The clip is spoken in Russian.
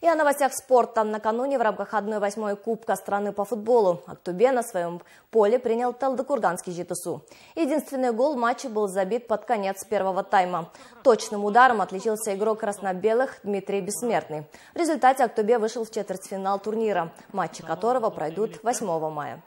И о новостях спорта. Накануне в рамках 1-8 Кубка страны по футболу Актубе на своем поле принял Талдыкурганский ЖТСУ. Единственный гол матча был забит под конец первого тайма. Точным ударом отличился игрок красно-белых Дмитрий Бессмертный. В результате Актубе вышел в четвертьфинал турнира, матчи которого пройдут 8 мая.